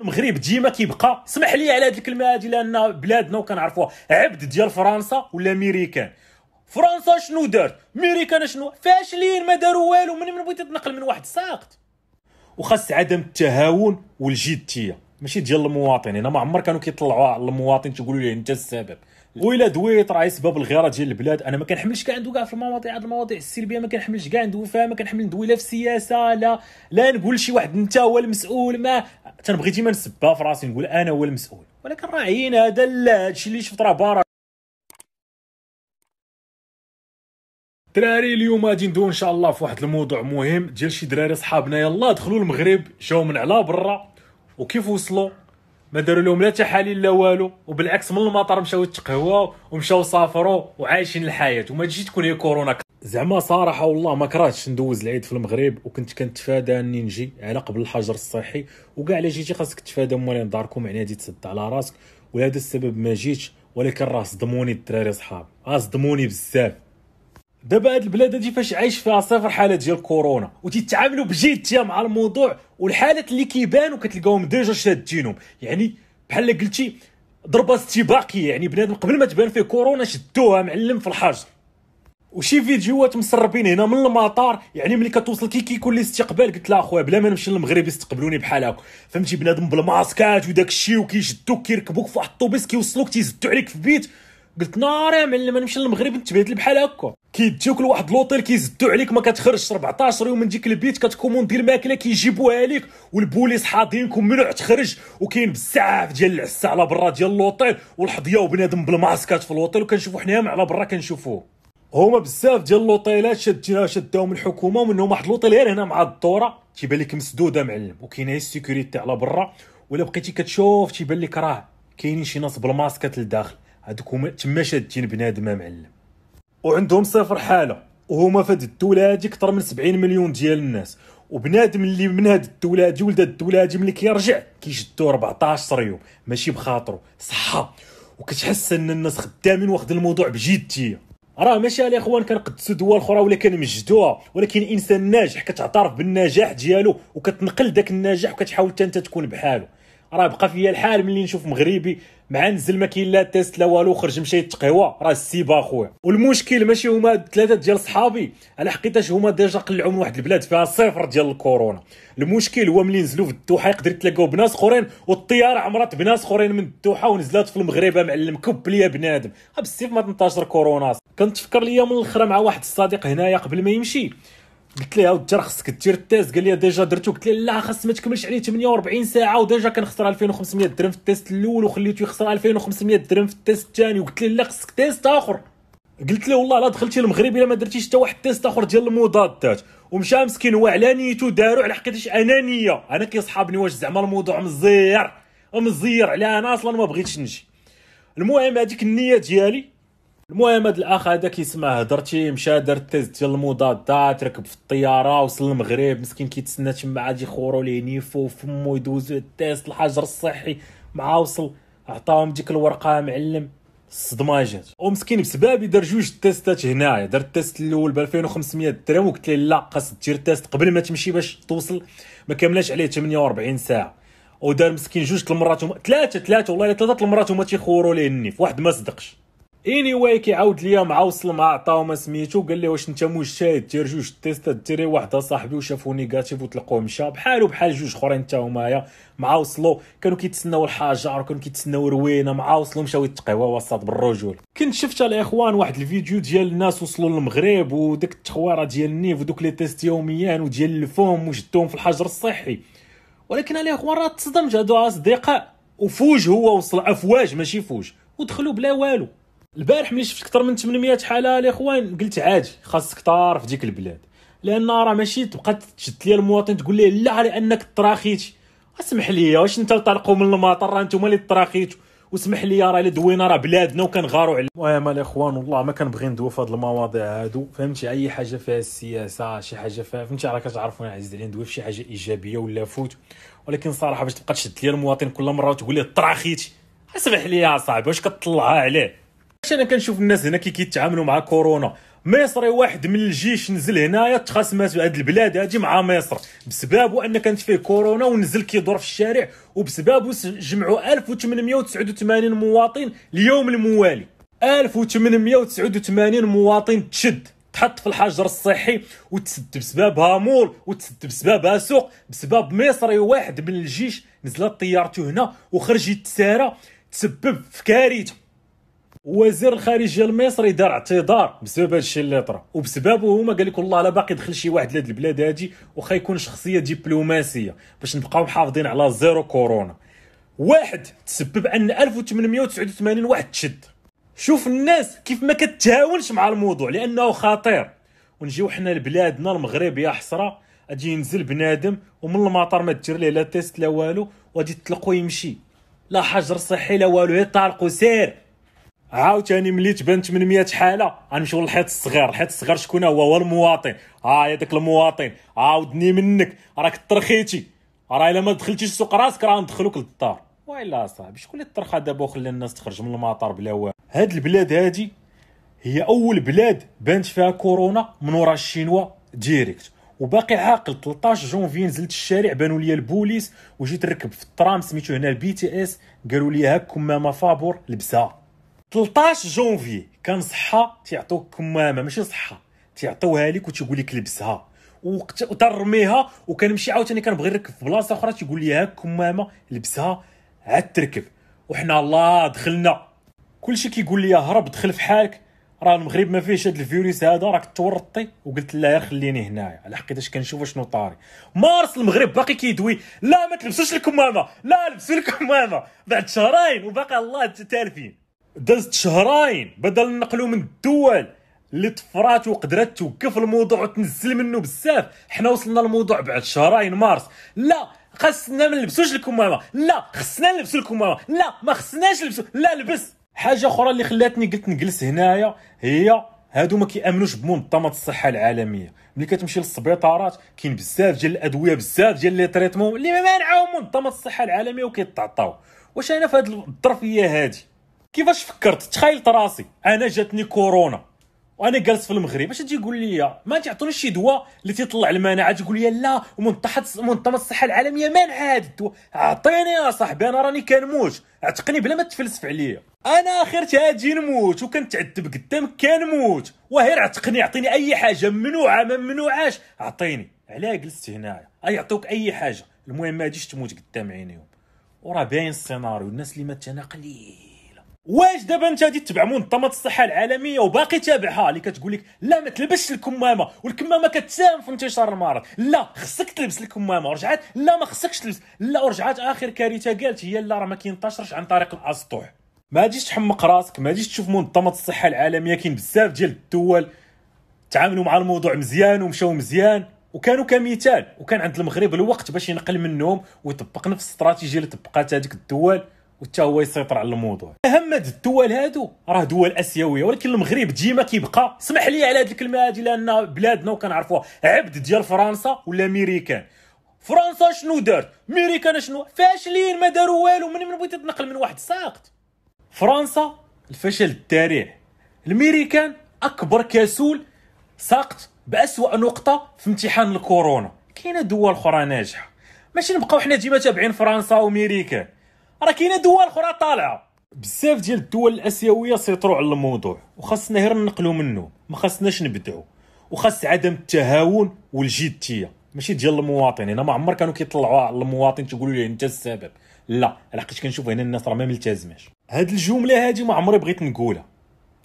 المغرب ديما كيبقى سمح لي على هذه الكلمه هذه لان بلادنا وكنعرفوها عبد ديال فرنسا ولا ميريكان فرنسا شنو دارت ميريكان شنو فاشلين ما داروا والو من من بغيتي تنقل من واحد ساقط وخاص عدم التهاون والجديه ماشي ديال المواطن هنا ما عمر كانوا كيطلعوا على المواطن تيقولوا ليه انت السبب ويلا دويت راه سبب الغيره ديال البلاد انا ما كنحملش كاع ندوي كاع في المواضيع هاد المواضيع السلبيه ما كنحملش كاع ندوي فيها ما كنحمل ندوي لا في السياسه لا لا نقول شي واحد انت هو المسؤول ما تنبغي ديما نسبها في راسي نقول انا هو المسؤول ولكن راه عين هذا هادشي اللي شفت راه بارا دراري اليوم غادي ندوي ان شاء الله في واحد الموضوع مهم ديال شي دراري صحابنا يلا دخلوا المغرب جاو من على برا وكيف وصلوا ما داروا لهم لا تحاليل لا والو وبالعكس من المطار مشاو يتقهواو ومشاو سافروا وعايشين الحياه وما تجي تكون هي كورونا زعما صراحه والله ما كرهتش ندوز العيد في المغرب وكنت كنتفادى اني نجي على قبل الحجر الصحي وكاع الا جيتي خاصك تفادى موالين داركم يعني هادي تسد على راسك ولهذا السبب ما جيتش ولكن راه صدموني الدراري صحاب راه صدموني بزاف دابا هاد البلاد هادي فاش عايش فيها صفر حاله ديال كورونا وتيتعاملوا بجديه مع الموضوع والحالات اللي كيبانوا كتلقاهم ديجا شادينهم يعني بحال قلتي ضربه استباقيه يعني بنادم قبل ما تبان فيه كورونا شدوها معلم في الحجر وشي فيديوهات مسربين هنا من المطار يعني ملي كتوصل كي كيكون الاستقبال قلت لها اخويا بلا ما نمشي للمغرب يستقبلوني بحال هكا فهمتي بنادم بالماسكات وداك الشيء وكيشدوك كيركبوك في واحد الطوبيس كيوصلوك تيزدو عليك في بيت قلت ناري يا معلم انا نمشي للمغرب نتبهدل بحال هكا كيديوك لواحد لوطيل كيزدو عليك ما كتخرجش 14 يوم من ديك البيت كتكوموندي الماكله كيجيبوها لك والبوليس حاضينك وممنوع تخرج وكاين بزاف ديال العسه على برا ديال لوطيل والحضيه وبنادم بالماسكات في لوطيل وكنشوفو حنايا على برا كنشوفوه هما بزاف ديال لوطيلات شدينا شداهم الحكومه ومنهم واحد لوطيل غير هنا مع الدوره تيبان لك مسدوده معلم وكاينه السيكوريتي على برا ولا بقيتي كتشوف تيبان لك راه كاينين شي ناس بالماسكات لداخل هذوك هما تما شادين بنادم معلم وعندهم صفر حاله وهما في هاد الدوله هادي اكثر من 70 مليون ديال الناس وبنادم اللي من هاد الدوله هادي ولد هاد الدوله هادي ملي كيرجع كيشدو 14 يوم ماشي بخاطرو صحه وكتحس ان الناس خدامين واخد الموضوع بجديه راه ماشي الاخوان كنقدسوا دول اخرى ولا كنمجدوها ولكن انسان ناجح كتعترف بالنجاح ديالو وكتنقل داك النجاح وكتحاول حتى انت تكون بحاله راه بقى فيا الحال ملي نشوف مغربي مع نزل ما كاين لا تيست لا والو خرج مشى يتقهوى راه السيبا اخويا والمشكل ماشي هما ثلاثه ديال صحابي على حقيتاش هما ديجا قلعوا من واحد البلاد فيها صفر ديال الكورونا المشكل هو ملي نزلوا في الدوحه يقدر يتلاقاو بناس اخرين والطياره عمرات بناس اخرين من الدوحه ونزلات في المغرب معلم كب ليا بنادم بالسيف ما تنتشر كورونا كنتفكر ليا من الاخر مع واحد الصديق هنايا قبل ما يمشي قلت ليه عاود راه خصك دير التيست قال لي ديجا درتو قلت لي لا خاص ما تكملش عليه 48 ساعه وديجا كنخسر 2500 درهم في التيست الاول وخليته يخسر 2500 درهم في التيست الثاني وقلت لي لا خصك تيست اخر قلت له والله لا دخلتي المغرب الا ما درتيش حتى واحد تيست اخر ديال المضادات ومشى مسكين هو على نيته دارو على حقيتش انانيه انا كيصحابني واش زعما الموضوع مزير مزير على انا اصلا ما بغيتش نجي المهم هذيك النيه ديالي المهم هذا الاخ هذا كيسمع هضرتي مشى دار التيست ديال المضادات ركب في الطياره وصل المغرب مسكين كيتسنى تما عاد يخورو ليه نيفو فمو يدوزو التيست الحجر الصحي مع وصل عطاهم ديك الورقه معلم الصدمه جات ومسكين بسبابي دار جوج تيستات هنايا دار التيست الاول ب 2500 درهم وقلت ليه لا خاص دير تيست قبل ما تمشي باش توصل ما كملاش عليه 48 ساعه ودار مسكين جوج المرات ثلاثه ثلاثه والله ثلاثه المرات هما تيخوروا ليه النيف واحد ما صدقش اني واي كيعاود ليا مع وصل ما عطاو ما سميتو قال لي واش انت مجتهد دير جوج تيست ديري واحد صاحبي وشافو نيجاتيف وطلقوه مشى بحالو بحال جوج اخرين حتى هما مع وصلو كانوا كيتسناو الحجر كانوا كيتسناو روينه مع وصلو مشاو يتقهواو وسط بالرجول كنت شفت الاخوان واحد الفيديو ديال الناس وصلوا للمغرب وديك التخويره ديال النيف ودوك لي تيست يوميا وديال الفوم وجدتهم في الحجر الصحي ولكن الاخوان راه تصدم هادو اصدقاء وفوج هو وصل افواج ماشي فوج ودخلوا بلا والو البارح ملي شفت اكثر من 800 حاله الاخوان قلت عادي خاصك طار في ديك البلاد لان راه ماشي تبقى تشد ليا المواطن تقول ليه لا لانك تراخيتي اسمح لي واش انت طلقوا من المطار راه انتم اللي تراخيتوا وسمح لي راه الا دوينا راه بلادنا وكنغاروا على المهم الاخوان والله ما كنبغي ندوي في هاد المواضيع هادو فهمتي اي حاجه فيها السياسه شي حاجه فيها فهمتي راه كتعرفوا انا عزيز ندوي في شي حاجه ايجابيه ولا فوت ولكن صراحه باش تبقى تشد ليا المواطن كل مره وتقول ليه تراخيتي اسمح لي يا صاحبي واش كطلعها عليه انا كنشوف الناس هنا كي كيتعاملوا مع كورونا مصري واحد من الجيش نزل هنايا تخاصمات هاد البلاد هادي مع مصر بسبب ان كانت فيه كورونا ونزل كيدور في الشارع وبسبب جمعوا 1889 مواطن اليوم الموالي 1889 مواطن تشد تحط في الحجر الصحي وتسد بسببها مول وتسد بسببها سوق بسبب مصري واحد من الجيش نزلت طيارته هنا وخرج يتسارى تسبب في كارثه وزير الخارجيه المصري دار اعتذار بسبب هادشي اللي طرا وبسببه هما قال لك والله لا باقي دخل شي واحد لهاد البلاد هادي واخا يكون شخصيه دبلوماسيه باش نبقاو محافظين على زيرو كورونا واحد تسبب ان 1889 واحد تشد شوف الناس كيف ما كتهاونش مع الموضوع لانه خطير ونجيو حنا لبلادنا المغرب يا حسره اجي ينزل بنادم ومن المطار ما دير ليه لا تيست لا والو وغادي تطلقو يمشي لا حجر صحي لا والو يطلقو سير عاوتاني ملي تبان 800 حاله غنمشيو للحيط الصغير الحيط الصغير شكون هو هو المواطن ها آه داك المواطن عاودني منك راك ترخيتي راه الا ما دخلتيش السوق راسك راه ندخلوك للدار والا صاحبي شكون اللي طرخ دابا وخلى الناس تخرج من المطار بلا والو هاد البلاد هادي هي اول بلاد بانت فيها كورونا من ورا الشينوا ديريكت وباقي عاقل 13 جونفي نزلت الشارع بانوا لي البوليس وجيت نركب في الترام سميتو هنا البي تي اس قالوا لي هاك كمامه فابور لبسها 13 جونفي كان صحه تيعطوك كمامه ماشي صحه تيعطوها لك وتيقول لك لبسها وترميها وكنمشي عاوتاني كنبغي نركب في بلاصه اخرى تيقول لي هاك كمامه لبسها عاد تركب وحنا الله دخلنا كلشي كيقول لي هرب دخل في حالك راه المغرب ما فيهش هاد الفيروس هذا راك تورطي وقلت لا يا خليني هنايا على حقيتاش كنشوف شنو طاري مارس المغرب باقي كيدوي لا ما تلبسوش الكمامه لا لبسوا الكمامه بعد شهرين وباقي الله تالفين دازت شهرين بدل نقلو من الدول اللي طفرات وقدرات توقف الموضوع وتنزل منه بزاف حنا وصلنا الموضوع بعد شهرين مارس لا خاصنا ما نلبسوش الكمامه لا خصنا نلبسو الكمامه لا ما خصناش نلبسو لا لبس حاجه اخرى اللي خلاتني قلت نجلس هنايا هي هادو ما كيامنوش بمنظمه الصحه العالميه ملي كتمشي للسبيطارات كاين بزاف ديال الادويه بزاف ديال لي تريتمون اللي ما مانعهم منظمه الصحه العالميه وكيتعطاو واش انا في هذه الظرفيه هذه كيفاش فكرت تخيلت راسي انا جاتني كورونا وانا جالس في المغرب اش تجي تقول لي ما تعطونيش شي دواء اللي تيطلع المناعه تقول لي لا ومنتحت منظمه الصحه العالميه مانعه هذا الدواء عطيني يا صاحبي انا راني كنموت عتقني بلا ما تفلسف عليا انا اخرتها اجي نموت وكنتعذب قدامك كنموت وهير عتقني عطيني اي حاجه ممنوعه ما ممنوعاش عطيني علاه جلست هنايا يعطوك اي حاجه المهم ما تجيش تموت قدام عينيهم وراه باين السيناريو الناس اللي مات انا قليل واش دابا انت غادي تتبع منظمه الصحه العالميه وباقي تابعها اللي كتقول لك لا ما تلبسش الكمامه والكمامه كتساهم في انتشار المرض لا خصك تلبس الكمامه ورجعات لا ما خصكش تلبس لا ورجعات اخر كارثه قالت هي لا راه ما كينتشرش عن طريق الاسطح ما تجيش تحمق راسك ما تجيش تشوف منظمه الصحه العالميه كاين بزاف ديال الدول تعاملوا مع الموضوع مزيان ومشاو مزيان وكانوا كمثال وكان عند المغرب الوقت باش ينقل منهم ويطبق نفس الاستراتيجيه اللي طبقات هذيك الدول وحتى هو يسيطر على الموضوع اهم هاد الدول هادو راه دول اسيويه ولكن المغرب ديما كيبقى سمح لي على هاد الكلمه هادي لان بلادنا وكنعرفوها عبد ديال فرنسا ولا امريكان فرنسا شنو دارت امريكان شنو فاشلين ما داروا والو من من بغيتي تنقل من واحد ساقط فرنسا الفشل الذريع الميريكان اكبر كسول ساقط باسوا نقطه في امتحان الكورونا كاينه دول اخرى ناجحه ماشي نبقاو حنا ديما تابعين فرنسا وامريكان راه كاينه دول اخرى طالعه بزاف ديال الدول الاسيويه سيطروا على الموضوع وخاصنا غير نقلوا منه ما خاصناش نبدعوا وخاص عدم التهاون والجديه ماشي ديال المواطن هنا ما عمر كانوا كيطلعوا على المواطن تقولوا ليه انت السبب لا على حقاش كنشوف هنا الناس راه ما ملتزماش هاد الجمله هادي ما عمري بغيت نقولها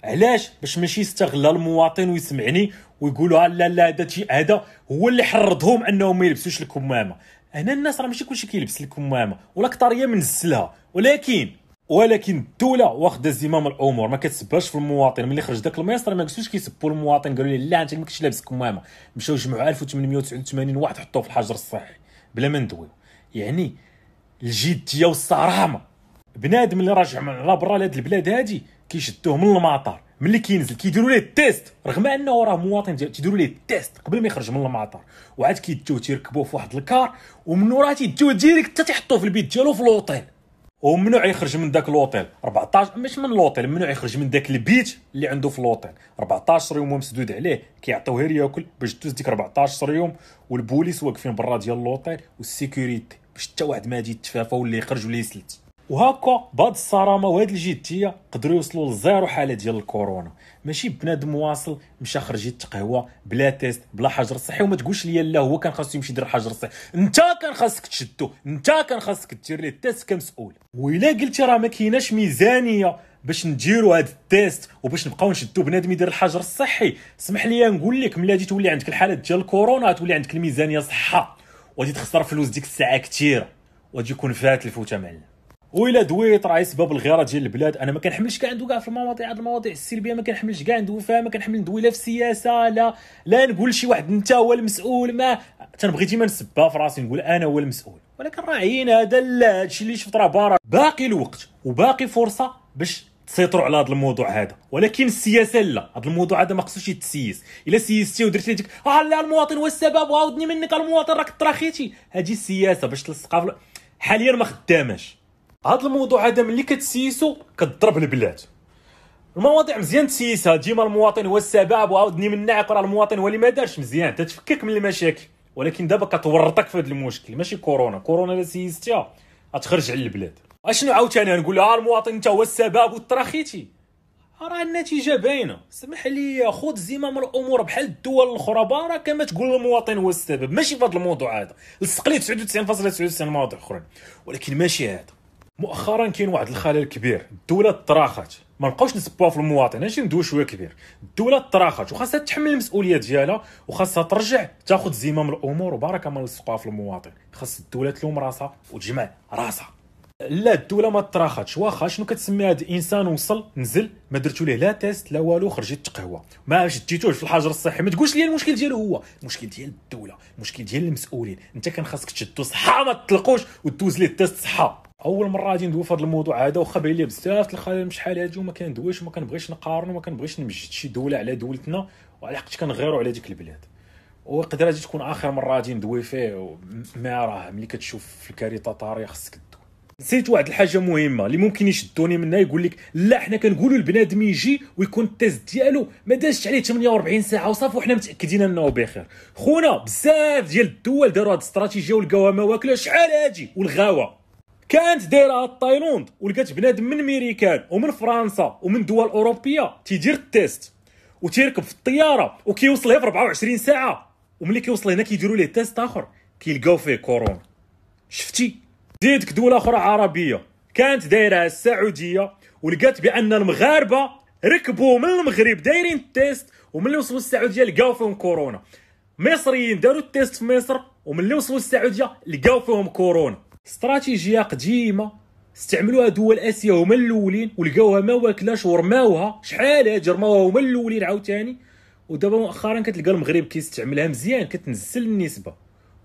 علاش باش ماشي يستغل المواطن ويسمعني ويقولوا لا لا هذا هذا هو اللي حرضهم انهم ما يلبسوش الكمامه هنا الناس راه ماشي كلشي كيلبس الكمامه والاكثريه منزلها ولكن ولكن الدوله واخده زمام الامور ما كتسبهاش في المواطن ملي خرج داك الميسر ما كتسوش كيسبوا المواطن قالوا لي لا انت ما كنتش لابس كمامه مشاو جمعوا 1889 واحد حطوه في الحجر الصحي بلا ما ندويو يعني الجديه والصرامه بنادم اللي راجع من على برا لهاد البلاد هادي كيشدوه من المطار ملي كينزل كيديروا ليه تيست رغم انه راه مواطن ديال تيديروا ليه تيست قبل ما يخرج من المطار وعاد كيتجو تيركبوه في واحد الكار ومن وراه تيديو ديريكت حتى تيحطوه في البيت ديالو في لوطيل وممنوع يخرج من ذاك لوطيل 14 مش من لوطيل ممنوع يخرج من ذاك البيت اللي عنده في لوطيل 14 يوم مسدود عليه كيعطيوه غير ياكل باش دوز ديك 14 يوم والبوليس واقفين برا ديال لوطيل والسيكوريتي باش حتى واحد ما يجي يتفافى ولا يخرج ولا يسلت وهكا بعض الصرامه وهاد الجديه قدروا يوصلوا لزيرو حاله ديال الكورونا ماشي بنادم واصل مشى خرج يتقهوى بلا تيست بلا حجر صحي وما تقولش لي لا هو كان خاصو يمشي يدير حجر صحي انت كان خاصك تشدو انت كان خاصك دير ليه التيست كمسؤول ويلا قلتي راه ما كايناش ميزانيه باش نديروا هاد التيست وباش نبقاو نشدو بنادم يدير الحجر الصحي اسمح لي نقول لك ملي غادي تولي عندك الحالات ديال الكورونا تولي عندك الميزانيه صحه وغادي تخسر فلوس ديك الساعه كثيره وغادي يكون فات الفوته معلم وإلا دويت راه سبب الغيره ديال البلاد انا ما كنحملش كاع ندوي كاع في المواضيع هاد المواضيع السلبيه ما كنحملش كاع ندوي فيها ما كنحمل ندوي لا في السياسه لا لا نقول لشي واحد انت هو المسؤول ما تنبغي ديما نسبها في راسي نقول انا هو المسؤول ولكن راه عين هذا الشيء اللي شفت راه بارا باقي الوقت وباقي فرصه باش تسيطروا على هذا الموضوع هذا ولكن السياسه لا هذا الموضوع هذا ما خصوش يتسيس الا سيستي ودرتي ديك اه لا المواطن هو السبب وعاودني منك المواطن راك تراخيتي هذه السياسه باش تلصقها حاليا ما خداماش هذا الموضوع هذا ملي كتسيسو كضرب البلاد المواضيع مزيان تسيسها ديما المواطن هو السبب وعاودني من نعق راه المواطن هو اللي ما دارش مزيان تتفكك من المشاكل ولكن دابا كتورطك في هذا المشكل ماشي كورونا كورونا لا سيستها غتخرج على البلاد اشنو عاوتاني نقول ها المواطن انت هو السبب وتراخيتي راه النتيجه باينه سمح لي خذ زمام الامور بحال الدول الاخرى باره كما تقول المواطن هو السبب ماشي في هذا الموضوع هذا لصق ليه 99.99 مواضيع اخرين ولكن ماشي هذا مؤخرا كاين واحد الخلل كبير الدوله تراخت ما نبقاوش نسبوها في المواطن ماشي ندوي شويه كبير الدوله تراخت وخاصها تحمل المسؤوليه ديالها وخاصها ترجع تاخذ زمام الامور وبارك ما نلصقوها في المواطن خاص الدوله تلوم راسها وتجمع راسها لا الدوله ما تراخاتش واخا شنو كتسمي هذا الانسان وصل نزل ما درتو ليه لا تيست لا والو خرجت تقهوى ما شديتوش في الحجر الصحي ما تقولش لي المشكل ديالو هو المشكل ديال الدوله المشكل ديال المسؤولين انت كان خاصك تشدو صحه ما تطلقوش وتدوز ليه تيست صحه اول مره غادي ندوي في هذا الموضوع هذا واخا باين لي بزاف الخلل شحال هادي وما كندويش وما كنبغيش نقارن وما كنبغيش نمجد شي دوله على دولتنا وعلى حقاش كنغيروا على ديك البلاد ويقدر اجي تكون اخر مره غادي ندوي فيه ما راه ملي كتشوف في الكارثه طاريه خصك نسيت واحد الحاجه مهمه اللي ممكن يشدوني منها يقول لك لا حنا كنقولوا البنادم يجي ويكون التيست ديالو ما دازش عليه 48 ساعه وصافي وحنا متاكدين انه بخير خونا بزاف ديال الدول داروا هاد الاستراتيجيه ولقاوها مواكله شحال هادي والغاوه كانت دايرها تايلوند ولقات بنادم من ميريكان ومن فرنسا ومن دول اوروبيه تيدير التيست وتيركب في الطياره وكيوصل ليه في 24 ساعه وملي كيوصل هنا كيديروا ليه تيست اخر كيلقاو فيه كورونا شفتي زيدك دوله اخرى عربيه كانت دايره السعوديه ولقات بان المغاربه ركبوا من المغرب دايرين التيست وملي وصلوا السعوديه لقاو فيهم كورونا مصريين داروا التيست في مصر وملي وصلوا السعوديه لقاو فيهم كورونا استراتيجيه قديمه استعملوها دول اسيا هما الاولين ولقاوها ما واكلاش ورماوها شحال هاد رماوها هما الاولين عاوتاني ودابا مؤخرا كتلقى المغرب كيستعملها مزيان كتنزل النسبه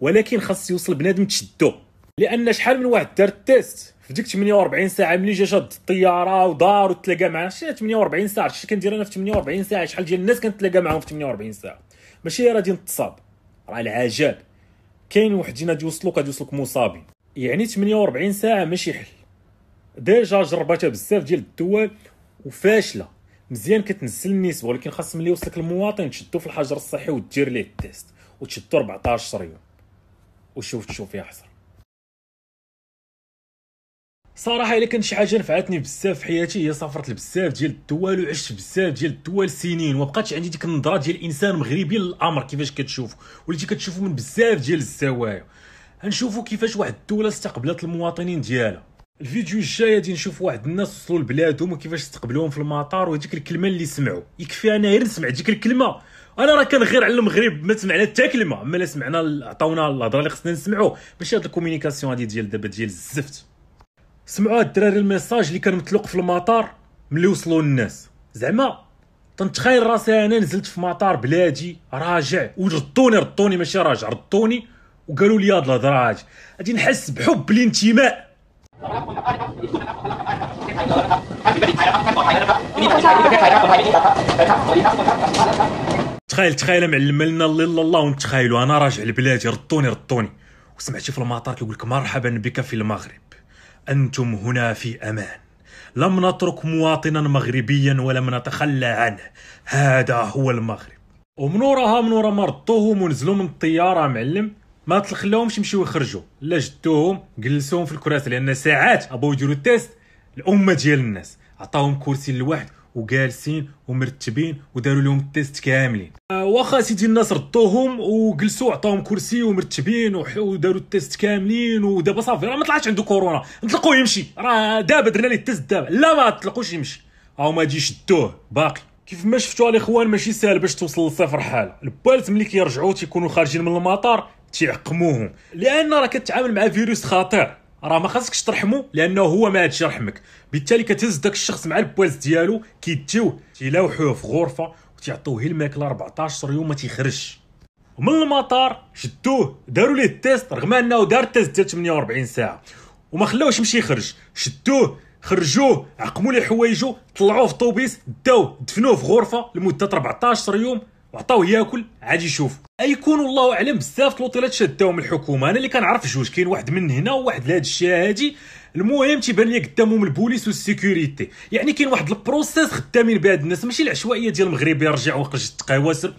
ولكن خاص يوصل بنادم تشدو لان شحال من واحد دار التيست في ديك 48 ساعه ملي جا شاد الطياره ودار وتلاقى معاه شي 48 ساعه شي كندير انا في 48 ساعه شحال ديال الناس كنتلاقى معاهم في 48 ساعه ماشي راه غادي نتصاب راه العجاب كاين وحدينا غادي يوصلوك غادي يوصلوك مصابين يعني 48 ساعه ماشي حل ديجا جربتها بزاف ديال الدول وفاشله مزيان كتنزل النسبه ولكن خاص ملي يوصلك المواطن تشدو في الحجر الصحي ودير ليه التيست وتشدو 14 يوم وشوف تشوف يا حسره صراحه الا كانت شي حاجه نفعتني بزاف في حياتي هي سافرت لبزاف ديال الدول وعشت بزاف ديال الدول سنين ومابقاتش عندي ديك النظره ديال الانسان المغربي للامر كيفاش كتشوف وليتي كتشوفو من بزاف ديال الزوايا غنشوفوا كيفاش واحد الدوله استقبلت المواطنين ديالها الفيديو الجاي غادي نشوف واحد الناس وصلوا لبلادهم وكيفاش استقبلوهم في المطار وديك الكلمه اللي سمعوا يكفي انا غير نسمع ديك الكلمه انا راه كنغير على المغرب ما سمعنا حتى كلمه اما لا سمعنا عطاونا الهضره اللي خصنا نسمعوا ماشي هاد الكومينيكاسيون هادي ديال دابا ديال الزفت سمعوا هاد الدراري الميساج اللي كان متلوق في المطار ملي وصلوا الناس زعما تنتخيل راسي انا نزلت في مطار بلادي راجع وردوني ردوني ماشي راجع ردوني وقالوا لي هاد الهضره غادي نحس بحب الانتماء تخيل تخيل معلم لنا اللي الله ونتخايلوا انا راجع لبلادي رطوني رطوني وسمعتي في المطار كيقول لك مرحبا بك في المغرب انتم هنا في امان لم نترك مواطنا مغربيا ولم نتخلى عنه هذا هو المغرب ومن وراها من ورا ما ونزلوا من الطياره معلم ما تخلوهمش يمشيو يخرجوا لا جدوهم جلسوهم في الكراسه لان ساعات ابو يديروا التيست الامه ديال الناس عطاهم كرسي لواحد وجالسين ومرتبين وداروا لهم التيست كاملين أه واخا سيدي الناس ردوهم وجلسوا عطاهم كرسي ومرتبين وداروا التيست كاملين ودابا صافي راه ما طلعش عنده كورونا نطلقوه يمشي راه دابا درنا ليه التيست دابا لا ما تطلقوش يمشي او ما تجي شدوه باقي كيف ما شفتوا الاخوان ماشي ساهل باش توصل لصفر حاله البالت ملي كيرجعوا تيكونوا خارجين من المطار تيعقموهم لان راه كتعامل مع فيروس خطير راه ما خاصكش ترحمو لانه هو ما عادش يرحمك بالتالي كتهز داك الشخص مع البواز ديالو كيديوه تيلاوحوه في غرفه وتيعطوه الماكله 14 يوم ما تيخرجش ومن المطار شدوه داروا ليه التيست رغم انه دار التيست ديال 48 ساعه وما خلاوش يمشي يخرج شدوه خرجوه عقموا ليه حوايجو طلعوه في طوبيس داوه دفنوه في غرفه لمده 14 يوم وعطاوه ياكل عاد يشوف ايكون الله اعلم بزاف الوطيلات شداهم الحكومه انا اللي كنعرف جوج كاين واحد من هنا وواحد لهاد الشيء المهم تيبان لي قدامهم البوليس والسيكوريتي يعني كاين واحد البروسيس خدامين بهاد الناس ماشي العشوائيه ديال المغرب يرجع قج التقاوسر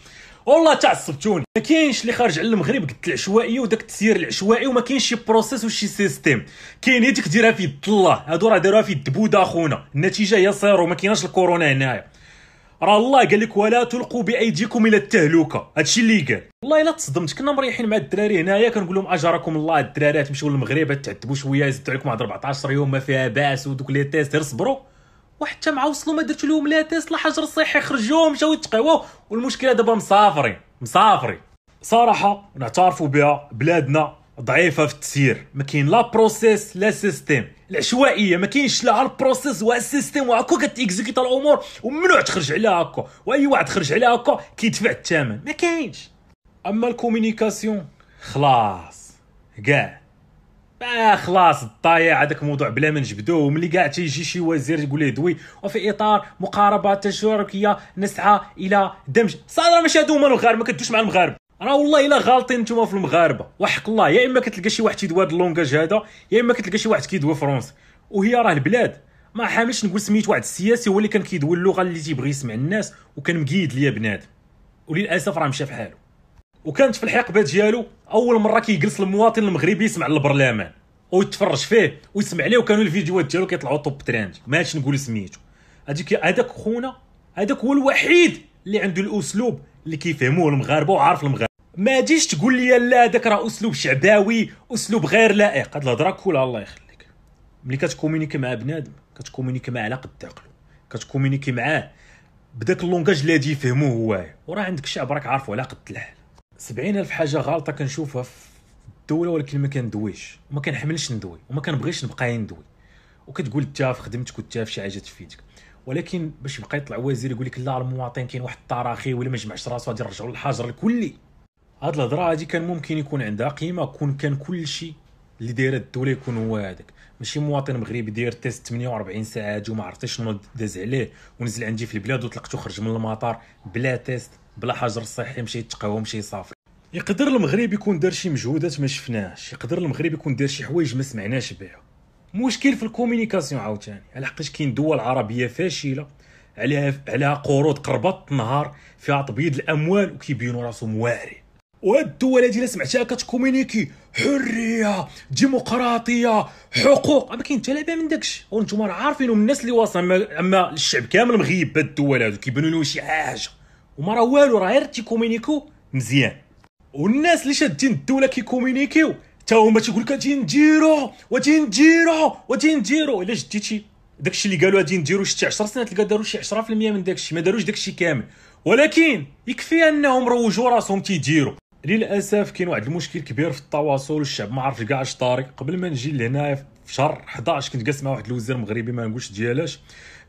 والله تعصبتوني ما كاينش اللي خارج على المغرب قلت العشوائيه وداك التسيير العشوائي وما كاينش شي بروسيس وشي سيستيم كاين هذيك ديرها في يد الله هادو راه داروها في يد بودا اخونا النتيجه هي صيرو ما كايناش الكورونا هنايا راه الله قال لك ولا تلقوا بايديكم الى التهلكه هادشي اللي قال والله الا تصدمت كنا مريحين مع الدراري هنايا كنقول لهم اجركم الله الدراري تمشيو للمغرب تعذبوا شويه يزدوا عليكم واحد 14 يوم ما فيها باس ودوك لي تيست غير صبروا وحتى مع وصلوا ما درتش لهم لا تيست لا حجر صحي خرجوهم مشاو يتقواو والمشكله دابا مسافرين مسافرين صراحه نعترفوا بها بلادنا ضعيفه في التسيير ما كاين لا بروسيس لا سيستيم العشوائيه ما كاينش لا البروسيس ولا السيستيم وهكا كتيكزيكيت الامور وممنوع تخرج عليها هكا واي واحد خرج عليها هكا كيدفع الثمن ما كاينش اما الكومينيكاسيون خلاص كاع با خلاص ضايع هذاك الموضوع بلا ما نجبدوه وملي كاع تيجي شي وزير يقول ليه دوي وفي اطار مقاربه تشاركيه نسعى الى دمج صار ماشي هادو هما المغاربه ما كدوش مع المغاربه راه والله الا غالطين نتوما في المغاربه وحق الله يا اما كتلقى شي واحد تيدوى هاد اللونجاج هذا يا اما كتلقى شي واحد كيدوى فرونسي وهي راه البلاد ما حاملش نقول سميت واحد السياسي هو اللي كان كيدوي اللغه اللي تيبغي يسمع الناس وكان مقيد ليا بنادم وللاسف راه مشى في حاله وكانت في الحقبه ديالو اول مره كيجلس المواطن المغربي يسمع البرلمان ويتفرج فيه ويسمع عليه وكانوا الفيديوهات ديالو كيطلعوا توب تريند ما عادش نقول سميتو هذيك هذاك خونا هذاك هو الوحيد اللي عنده الاسلوب اللي كيفهموه المغاربه وعارف المغاربه ما تجيش تقول لي لا هذاك راه اسلوب شعباوي اسلوب غير لائق هاد الهضره كلها الله يخليك ملي كتكومونيكي مع بنادم كتكومونيكي معاه على قد عقله كتكومونيكي معاه بداك اللونجاج اللي غادي يفهمو هو وراه عندك شعب راك عارفو على قد الحال 70 الف حاجه غلطه كنشوفها في الدوله ولكن ما كندويش وما كنحملش ندوي وما كنبغيش نبقى ندوي وكتقول انت في خدمتك وانت في شي حاجه تفيدك ولكن باش يبقى يطلع وزير يقول لك لا المواطن كاين واحد التراخي ولا ما جمعش راسو غادي نرجعوا للحجر الكلي هاد الهضره هادي كان ممكن يكون عندها قيمه كون كان كلشي اللي دايره الدوله يكون هو هذاك ماشي مواطن مغربي داير تيست 48 ساعه وما عرفتش شنو داز عليه ونزل عندي في البلاد وطلقته خرج من المطار بلا تيست بلا حجر صحي مشى يتقهوى مشى يسافر يقدر المغرب يكون دار شي مجهودات ما شفناهاش يقدر المغرب يكون دار شي حوايج ما سمعناش بها مشكل في الكومينيكاسيون عاوتاني على حقاش كاين دول عربيه فاشله عليها عليها قروض قربت النهار فيها تبييض الاموال وكيبينوا راسهم واعرين وهاد الدول هادي سمعتيها سمعتها كتكومينيكي حريه ديمقراطيه حقوق ما كاين حتى لعبه من داكشي وانتم راه عارفين من الناس اللي واصل اما الشعب كامل مغيب بهاد الدول هادو كيبانوا لهم شي حاجه وما راه والو راه غير تيكومينيكو مزيان والناس اللي شادين الدوله كيكومينيكيو حتى هما تيقول لك نديرو نديرو واجي نديرو الا جديتي داكشي اللي قالوا غادي نديرو شي 10 سنين تلقى داروا شي 10% من داكشي ما داروش داكشي كامل ولكن يكفي انهم روجوا راسهم تيديروا للاسف كاين واحد المشكل كبير في التواصل الشعب ما عرفش كاع اش طاري قبل ما نجي لهنايا في شهر 11 كنت جالس مع واحد الوزير مغربي ما نقولش ديالاش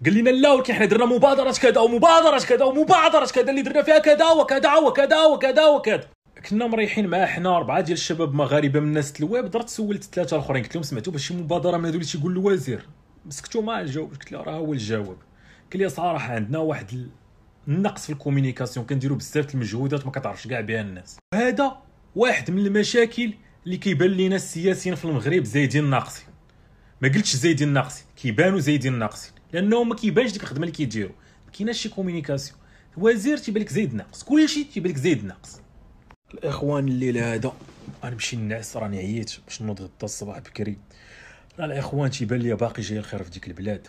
قال لنا لا ولكن حنا درنا مبادرات كذا ومبادرات كذا ومبادرات كذا اللي درنا فيها كذا وكذا وكذا وكذا وكذا كنا مريحين مع حنا اربعه ديال الشباب مغاربه من ناس الويب درت سولت ثلاثه الاخرين قلت لهم سمعتوا باش شي مبادره من هذول اللي تيقول الوزير مسكتو ما جاوبش قلت له راه هو الجواب قال لي صراحه عندنا واحد النقص في الكومينيكاسيون كنديروا بزاف المجهودات ما كتعرفش كاع بها الناس وهذا واحد من المشاكل اللي كيبان لينا السياسيين في المغرب زايدين ناقصين ما قلتش زايدين ناقصين كيبانوا زايدين ناقصين لانه ما كيبانش ديك الخدمه اللي كيديروا ما كايناش شي كومينيكاسيون الوزير تيبان لك زايد ناقص كلشي تيبان لك زايد ناقص الاخوان الليل هذا غنمشي نعس راني عييت باش نوض غدا الصباح بكري راه الاخوان تيبان لي باقي جاي الخير في ديك البلاد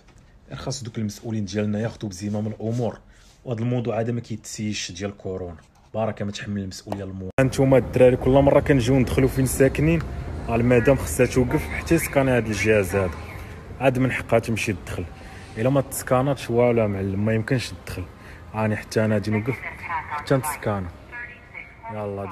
خاص دوك المسؤولين ديالنا ياخذوا بزمام الامور وهذا الموضوع هذا ما كيتسيش ديال كورونا بارك ما تحمل المسؤوليه المو انتم الدراري كل مره كنجيو ندخلوا فين ساكنين المدام خصها توقف حتى سكان هذا الجهاز هذا عاد من حقها تمشي تدخل الا ما تسكاناتش ولا معلم ما يمكنش تدخل راني حتى انا غادي نوقف حتى نتسكان يلا